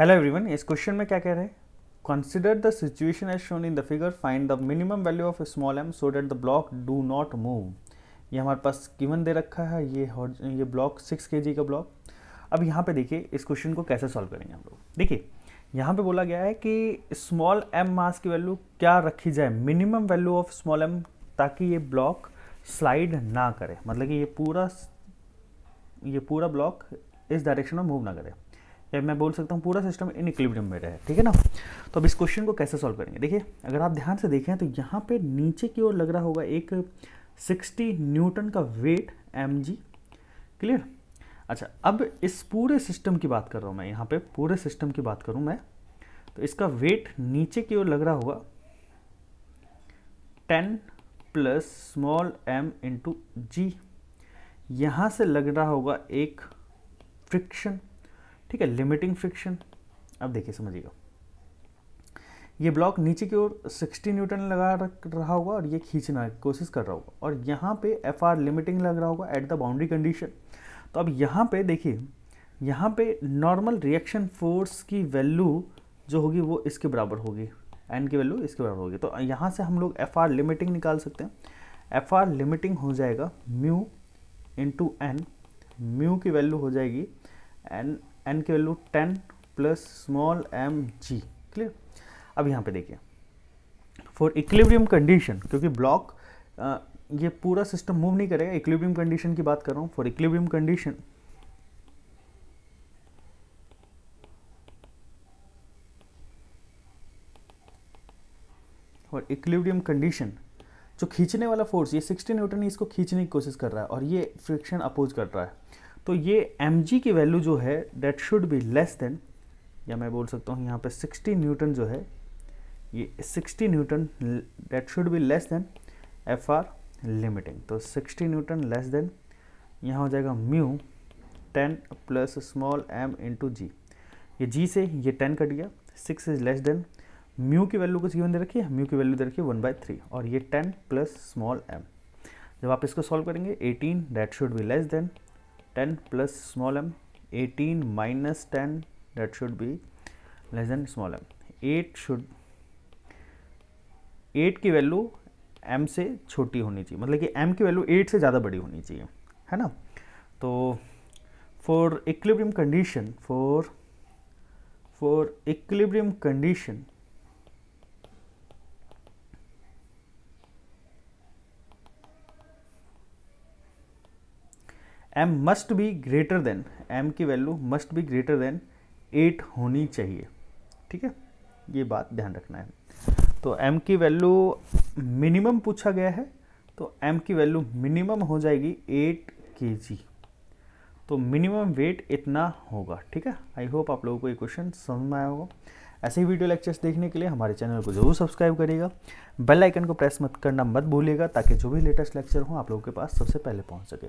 hello everyone इस question में क्या कह रहे हैं consider the situation as shown in the figure find the minimum value of small M so that the block do not move ये हमारे पास given दे रखा है ये ये ब्लॉक सिक्स के का ब्लॉक अब यहाँ पे देखिए इस क्वेश्चन को कैसे सॉल्व करेंगे हम लोग देखिए यहाँ पे बोला गया है कि स्मॉल एम मास की वैल्यू क्या रखी जाए minimum value of small M ताकि ये ब्लॉक स्लाइड ना करे मतलब कि ये पूरा ये पूरा ब्लॉक इस डायरेक्शन में मूव ना करे या मैं बोल सकता हूँ पूरा सिस्टम इन इक्विबियम में रहे ठीक है ना तो अब इस क्वेश्चन को कैसे सॉल्व करेंगे देखिए अगर आप ध्यान से देखें तो यहाँ पे नीचे की ओर लग रहा होगा एक 60 न्यूटन का वेट एम क्लियर अच्छा अब इस पूरे सिस्टम की बात कर रहा हूँ मैं यहाँ पे पूरे सिस्टम की बात करूँ मैं तो इसका वेट नीचे की ओर लग रहा होगा ten plus small M into G यहाँ से लग रहा होगा एक फ्रिक्शन ठीक है लिमिटिंग फ्रिक्शन अब देखिए समझिएगा ये ब्लॉक नीचे की ओर 60 न्यूटन लगा रख रहा होगा और ये खींचना की कोशिश कर रहा होगा और यहाँ पे एफ आर लिमिटिंग लग रहा होगा एट द बाउंड्री कंडीशन तो अब यहाँ पे देखिए यहाँ पे नॉर्मल रिएक्शन फोर्स की वैल्यू जो होगी वो इसके बराबर होगी एन की वैल्यू इसके बराबर होगी तो यहाँ से हम लोग एफ आर लिमिटिंग निकाल सकते हैं एफ आर लिमिटिंग हो जाएगा म्यू इंटू एन म्यू की वैल्यू हो जाएगी एन एन की value ten plus small M G clear अब यहाँ पे देखिए फॉर इक्विलिब्रियम कंडीशन क्योंकि ब्लॉक ये पूरा सिस्टम मूव नहीं करेगा इक्विलिब्रियम कंडीशन की बात कर रहा हूँ फॉर इक्विलिब्रियम कंडीशन और इक्लिबियम कंडीशन जो खींचने वाला फोर्स ये 60 न्यूटन इसको खींचने की कोशिश कर रहा है और ये फ्रिक्शन अपोज कर रहा है तो ये एम की वैल्यू जो है that should be less than या मैं बोल सकता हूँ यहाँ पे 60 न्यूटन जो है ये 60 newton that should be less than F R limiting तो 60 न्यूटन लेस देन यहाँ हो जाएगा mu 10 plus small M into G ये जी से ये 10 कट गया 6 इज लेस देन म्यू की वैल्यू कुछ गिवन दे रखी है म्यू की वैल्यू दे रखी है वन बाई थ्री और ये टेन प्लस स्मॉल एम जब आप इसको सॉल्व करेंगे eighteen that should be less than 10 plus small m 18 minus 10 that should be less than small m 8 should 8 की वैल्यू m से छोटी होनी चाहिए मतलब कि m की वैल्यू 8 से ज़्यादा बड़ी होनी चाहिए है ना तो for equilibrium condition for for equilibrium condition M must be greater than M की value must be greater than eight होनी चाहिए ठीक है ये बात ध्यान रखना है तो एम की वैल्यू मिनिमम पूछा गया है तो एम की वैल्यू मिनिमम हो जाएगी एट के जी तो मिनिमम वेट इतना होगा ठीक है आई होप आप लोगों को ये क्वेश्चन समझ में आया होगा ऐसे ही वीडियो लेक्चर्स देखने के लिए हमारे चैनल को जरूर सब्सक्राइब करिएगा बेल आइकन को प्रेस मत करना मत भूलिएगा ताकि जो भी लेटेस्ट लेक्चर हो आप लोगों के पास सबसे पहले पहुंच सके